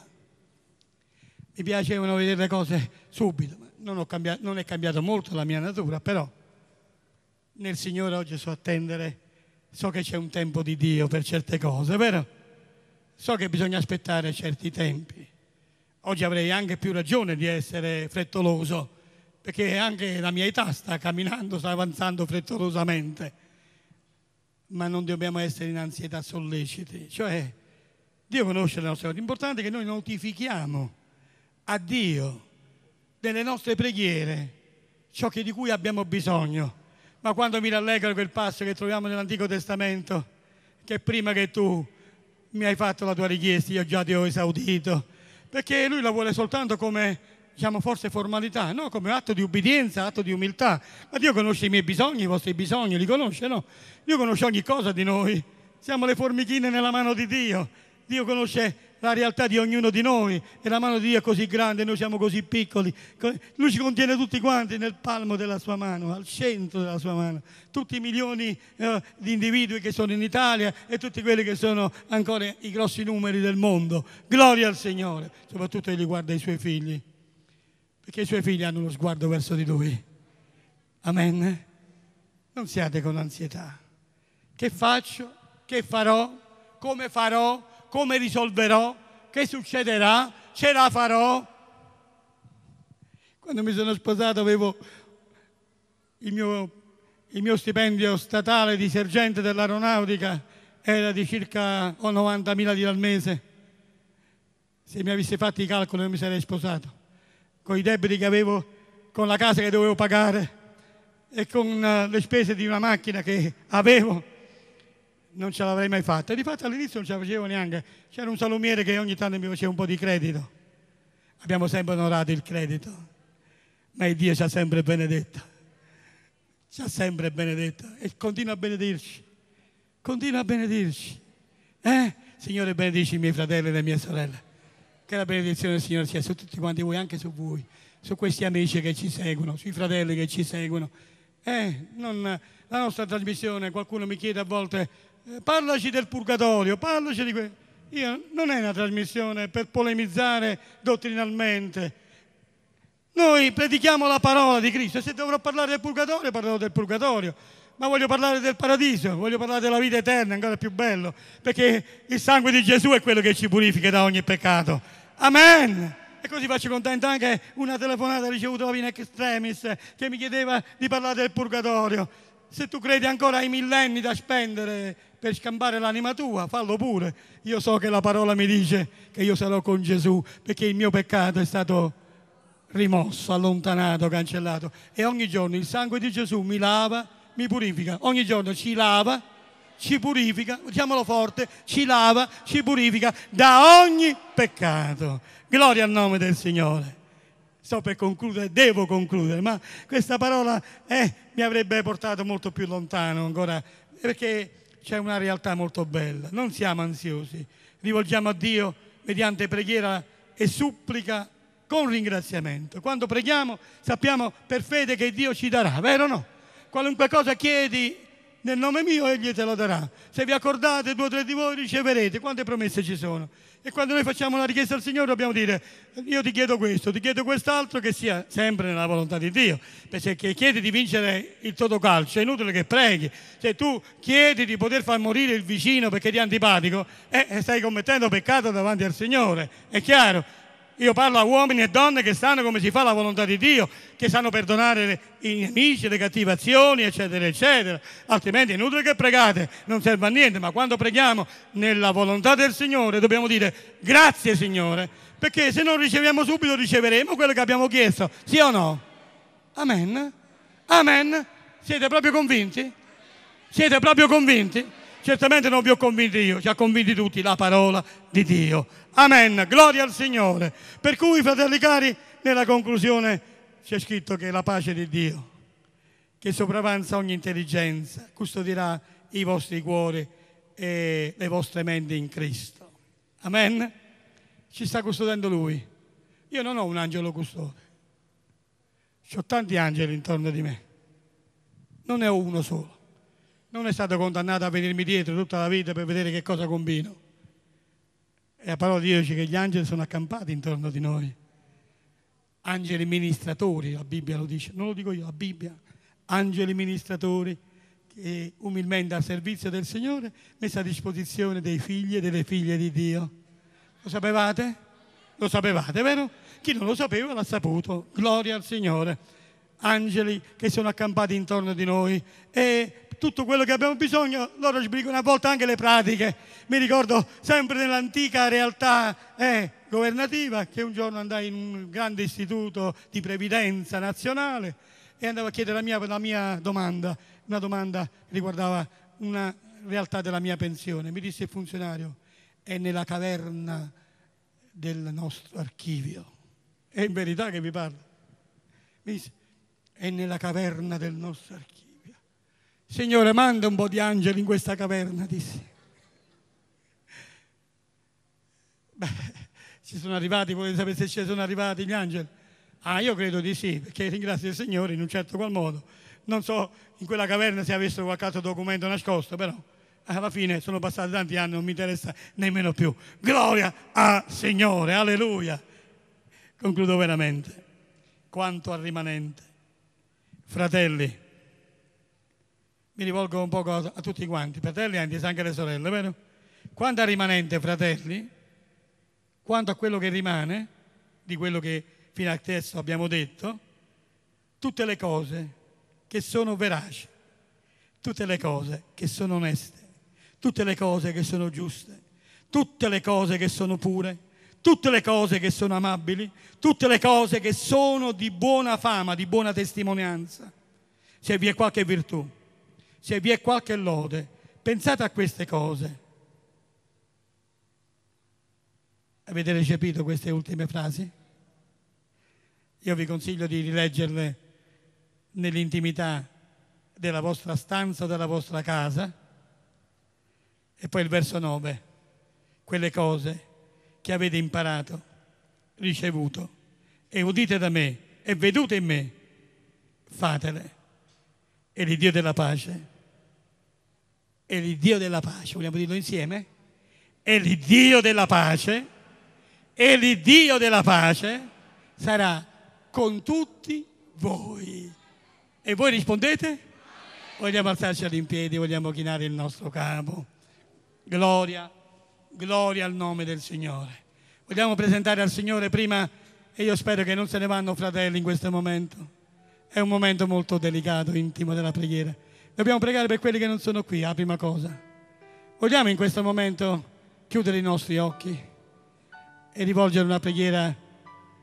[SPEAKER 2] mi piacevano vedere le cose subito. Non, cambiato, non, è cambiata molto la mia natura, però nel Signore oggi so attendere, so che c'è un tempo di Dio per certe cose, però so che bisogna aspettare certi tempi. Oggi avrei anche più ragione di essere frettoloso, perché anche la mia età sta camminando, sta avanzando frettolosamente, ma non dobbiamo essere in ansietà solleciti, cioè Dio conosce la nostra cose, l'importante è che noi notifichiamo a Dio delle nostre preghiere ciò di cui abbiamo bisogno. Ma quando mi rallegro quel passo che troviamo nell'Antico Testamento, che prima che tu mi hai fatto la tua richiesta, io già ti ho esaudito, perché lui la vuole soltanto come, diciamo, forse formalità, no? come atto di ubbidienza, atto di umiltà. Ma Dio conosce i miei bisogni, i vostri bisogni, li conosce, no? Dio conosce ogni cosa di noi. Siamo le formichine nella mano di Dio. Dio conosce la realtà di ognuno di noi e la mano di Dio è così grande, noi siamo così piccoli. Lui ci contiene tutti quanti nel palmo della sua mano, al centro della sua mano. Tutti i milioni eh, di individui che sono in Italia e tutti quelli che sono ancora i grossi numeri del mondo. Gloria al Signore, soprattutto che riguarda i suoi figli, perché i suoi figli hanno uno sguardo verso di lui. Amen. Non siate con ansietà. Che faccio? Che farò? Come farò? come risolverò, che succederà, ce la farò. Quando mi sono sposato avevo il mio, il mio stipendio statale di sergente dell'aeronautica, era di circa 90.000 lire al mese. Se mi avessi fatto i calcoli non mi sarei sposato. Con i debiti che avevo, con la casa che dovevo pagare e con eh, le spese di una macchina che avevo, non ce l'avrei mai fatta. E di fatto all'inizio non ce la facevo neanche. C'era un salumiere che ogni tanto mi faceva un po' di credito. Abbiamo sempre onorato il credito, ma il Dio ci ha sempre benedetto. Ci ha sempre benedetto e continua a benedirci. Continua a benedirci. Eh? Signore benedici i miei fratelli e le mie sorelle. Che la benedizione del Signore sia su tutti quanti voi, anche su voi, su questi amici che ci seguono, sui fratelli che ci seguono. Eh, non, la nostra trasmissione, qualcuno mi chiede a volte eh, parlaci del purgatorio, parlaci di questo. Io, non è una trasmissione per polemizzare dottrinalmente. Noi predichiamo la parola di Cristo. Se dovrò parlare del purgatorio, parlerò del purgatorio. Ma voglio parlare del paradiso, voglio parlare della vita eterna, ancora più bello, perché il sangue di Gesù è quello che ci purifica da ogni peccato. Amen! E così faccio contento anche una telefonata ricevuta da Vina Extremis che mi chiedeva di parlare del purgatorio. Se tu credi ancora ai millenni da spendere per scampare l'anima tua, fallo pure. Io so che la parola mi dice che io sarò con Gesù perché il mio peccato è stato rimosso, allontanato, cancellato. E ogni giorno il sangue di Gesù mi lava, mi purifica. Ogni giorno ci lava, ci purifica, diciamolo forte, ci lava, ci purifica da ogni peccato. Gloria al nome del Signore. Sto per concludere, devo concludere, ma questa parola eh, mi avrebbe portato molto più lontano ancora, perché c'è una realtà molto bella. Non siamo ansiosi, rivolgiamo a Dio mediante preghiera e supplica con ringraziamento. Quando preghiamo sappiamo per fede che Dio ci darà, vero o no? Qualunque cosa chiedi nel nome mio egli te lo darà. Se vi accordate due o tre di voi riceverete. Quante promesse ci sono? E quando noi facciamo una richiesta al Signore dobbiamo dire io ti chiedo questo, ti chiedo quest'altro che sia sempre nella volontà di Dio. Perché chi chiede di vincere il totocalcio è inutile che preghi. Se tu chiedi di poter far morire il vicino perché ti è antipatico, eh, eh, stai commettendo peccato davanti al Signore. È chiaro? Io parlo a uomini e donne che sanno come si fa la volontà di Dio, che sanno perdonare i nemici, le cattivazioni, eccetera, eccetera. Altrimenti è inutile che pregate, non serve a niente, ma quando preghiamo nella volontà del Signore dobbiamo dire grazie Signore, perché se non riceviamo subito riceveremo quello che abbiamo chiesto, sì o no? Amen? Amen? Siete proprio convinti? Siete proprio convinti? Certamente non vi ho convinto io, ci ha convinti tutti la parola di Dio. Amen, gloria al Signore. Per cui, fratelli cari, nella conclusione c'è scritto che la pace di Dio, che sopravanza ogni intelligenza, custodirà i vostri cuori e le vostre menti in Cristo. Amen? Ci sta custodendo Lui. Io non ho un angelo custode. Ho tanti angeli intorno di me. Non ne ho uno solo non è stato condannato a venirmi dietro tutta la vita per vedere che cosa combino. E la parola di Dio dice che gli angeli sono accampati intorno di noi. Angeli ministratori, la Bibbia lo dice, non lo dico io, la Bibbia. Angeli ministratori che umilmente al servizio del Signore, messi a disposizione dei figli e delle figlie di Dio. Lo sapevate? Lo sapevate, vero? Chi non lo sapeva l'ha saputo. Gloria al Signore. Angeli che sono accampati intorno di noi e tutto quello che abbiamo bisogno, loro ci dicono a volte anche le pratiche. Mi ricordo sempre nell'antica realtà eh, governativa che un giorno andai in un grande istituto di previdenza nazionale e andavo a chiedere la mia, la mia domanda, una domanda riguardava una realtà della mia pensione. Mi disse il funzionario, è nella caverna del nostro archivio. È in verità che vi parlo. Mi disse, è nella caverna del nostro archivio. Signore, manda un po' di angeli in questa caverna, disse. Beh, ci sono arrivati, volete sapere se ci sono arrivati gli angeli? Ah, io credo di sì, perché ringrazio il Signore in un certo qual modo. Non so in quella caverna se avessero qualche altro documento nascosto, però alla fine sono passati tanti anni, non mi interessa nemmeno più. Gloria al Signore, alleluia. Concludo veramente. Quanto al rimanente. Fratelli, mi rivolgo un po' a, tutti quanti, fratelli e anche le sorelle, vero? Quanto a rimanente, fratelli, quanto a quello che rimane, di quello che fino a adesso abbiamo detto, tutte le cose che sono veraci, tutte le cose che sono oneste, tutte le cose che sono giuste, tutte le cose che sono pure, tutte le cose che sono amabili, tutte le cose che sono di buona fama, di buona testimonianza. Se vi è qualche virtù, se vi è qualche lode, pensate a queste cose. Avete recepito queste ultime frasi? Io vi consiglio di rileggerle nell'intimità della vostra stanza, della vostra casa. E poi il verso 9, quelle cose che avete imparato, ricevuto e udite da me e vedute in me, fatele è il Dio della pace. È il Dio della pace, vogliamo dirlo insieme? È il Dio della pace. E il Dio della pace sarà con tutti voi. E voi rispondete? Vogliamo alzarci all'impiedi, vogliamo chinare il nostro capo. Gloria, gloria al nome del Signore. Vogliamo presentare al Signore prima, e io spero che non se ne vanno fratelli in questo momento è un momento molto delicato, intimo della preghiera. Dobbiamo pregare per quelli che non sono qui, la prima cosa. Vogliamo in questo momento chiudere i nostri occhi e rivolgere una preghiera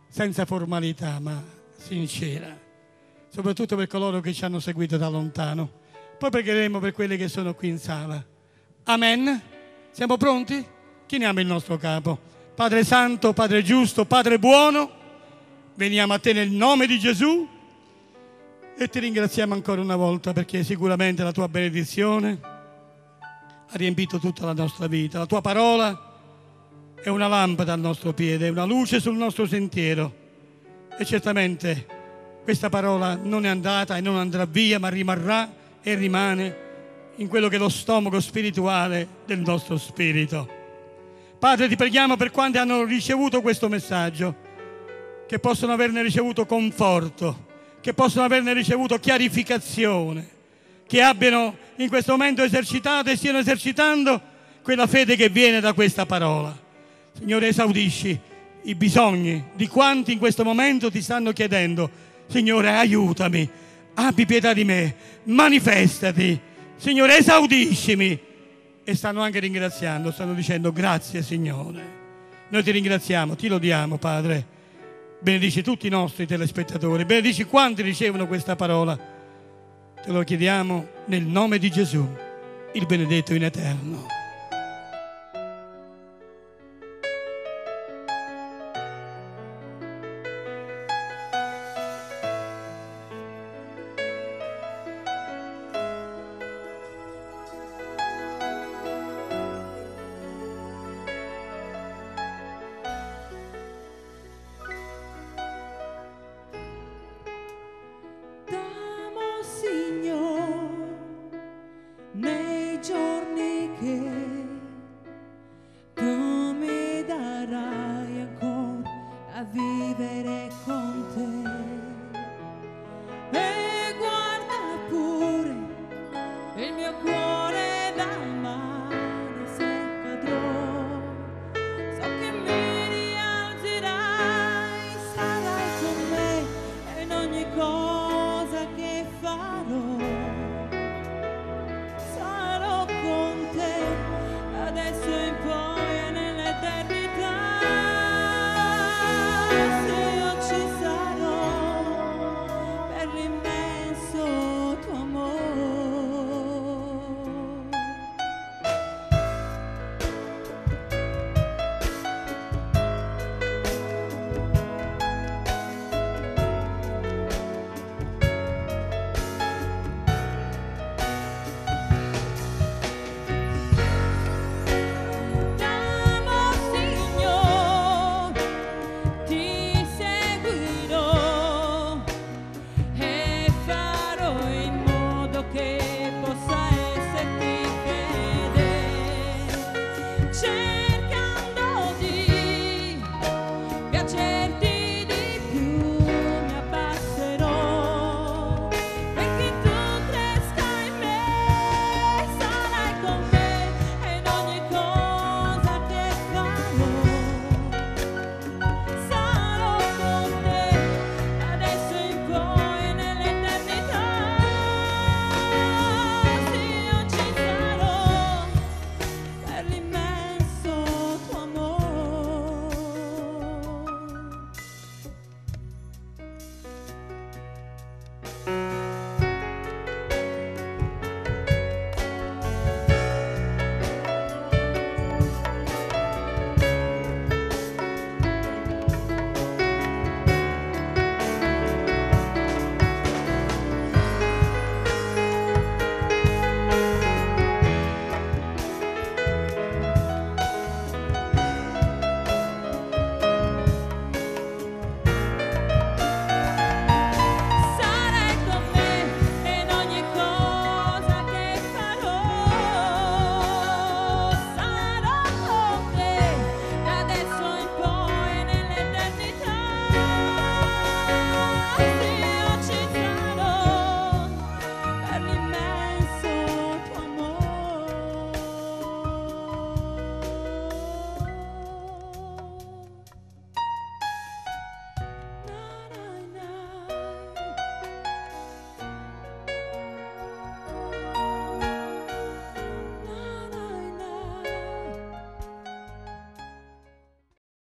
[SPEAKER 2] senza formalità, ma sincera, soprattutto per coloro che ci hanno seguito da lontano. Poi pregheremo per quelli che sono qui in sala. Amen. Siamo pronti? Chiniamo il nostro capo. Padre Santo, Padre Giusto, Padre Buono, veniamo a te nel nome di Gesù e ti ringraziamo ancora una volta perché sicuramente la tua benedizione ha riempito tutta la nostra vita. La tua parola è una lampada al nostro piede, è una luce sul nostro sentiero. E certamente questa parola non è andata e non andrà via, ma rimarrà e rimane in quello che è lo stomaco spirituale del nostro spirito. Padre, ti preghiamo per quanti hanno ricevuto questo messaggio, che possono averne ricevuto conforto che possono averne ricevuto chiarificazione, che abbiano in questo momento esercitato e stiano esercitando quella fede che viene da questa parola. Signore, esaudisci i bisogni di quanti in questo momento ti stanno chiedendo, Signore, aiutami, abbi pietà di me, manifestati, Signore, esaudiscimi. E stanno anche ringraziando, stanno dicendo grazie Signore. Noi ti ringraziamo, ti lodiamo Padre Benedici tutti i nostri telespettatori, benedici quanti ricevono questa parola. Te lo chiediamo nel nome di Gesù, il benedetto in eterno.